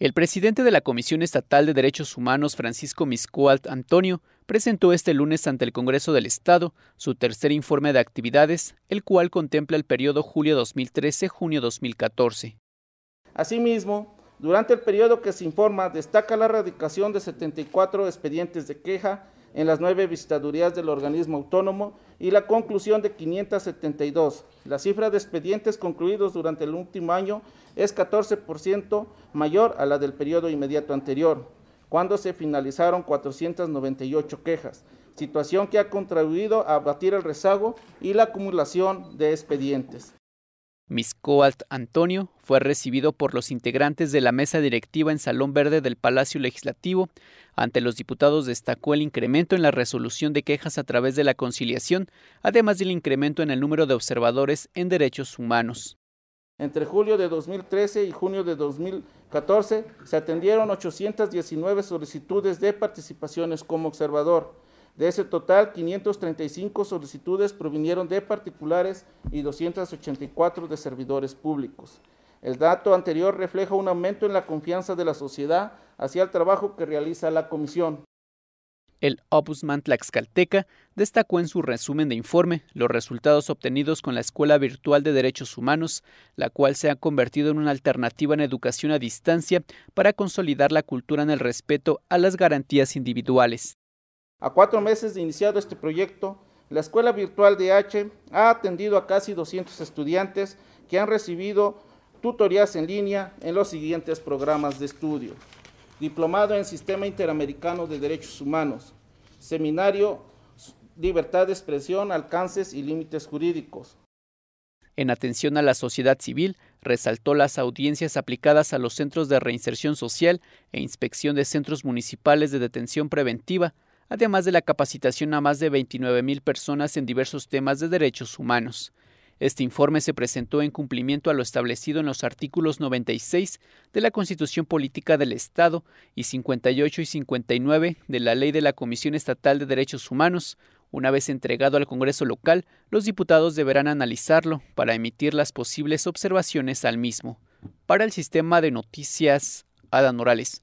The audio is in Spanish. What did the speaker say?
El presidente de la Comisión Estatal de Derechos Humanos, Francisco Miscoalt Antonio, presentó este lunes ante el Congreso del Estado su tercer informe de actividades, el cual contempla el periodo julio 2013-junio 2014. Asimismo, durante el periodo que se informa, destaca la erradicación de 74 expedientes de queja en las nueve visitadurías del organismo autónomo y la conclusión de 572. La cifra de expedientes concluidos durante el último año es 14% mayor a la del periodo inmediato anterior, cuando se finalizaron 498 quejas, situación que ha contribuido a abatir el rezago y la acumulación de expedientes coalt Antonio fue recibido por los integrantes de la mesa directiva en Salón Verde del Palacio Legislativo. Ante los diputados destacó el incremento en la resolución de quejas a través de la conciliación, además del incremento en el número de observadores en derechos humanos. Entre julio de 2013 y junio de 2014 se atendieron 819 solicitudes de participaciones como observador de ese total, 535 solicitudes provinieron de particulares y 284 de servidores públicos. El dato anterior refleja un aumento en la confianza de la sociedad hacia el trabajo que realiza la comisión. El Ombudsman Tlaxcalteca destacó en su resumen de informe los resultados obtenidos con la Escuela Virtual de Derechos Humanos, la cual se ha convertido en una alternativa en educación a distancia para consolidar la cultura en el respeto a las garantías individuales. A cuatro meses de iniciado este proyecto, la Escuela Virtual de H ha atendido a casi 200 estudiantes que han recibido tutorías en línea en los siguientes programas de estudio. Diplomado en Sistema Interamericano de Derechos Humanos, Seminario Libertad de Expresión, Alcances y Límites Jurídicos. En atención a la sociedad civil, resaltó las audiencias aplicadas a los centros de reinserción social e inspección de centros municipales de detención preventiva, además de la capacitación a más de 29.000 personas en diversos temas de derechos humanos. Este informe se presentó en cumplimiento a lo establecido en los artículos 96 de la Constitución Política del Estado y 58 y 59 de la Ley de la Comisión Estatal de Derechos Humanos. Una vez entregado al Congreso local, los diputados deberán analizarlo para emitir las posibles observaciones al mismo. Para el sistema de noticias, Ada Morales.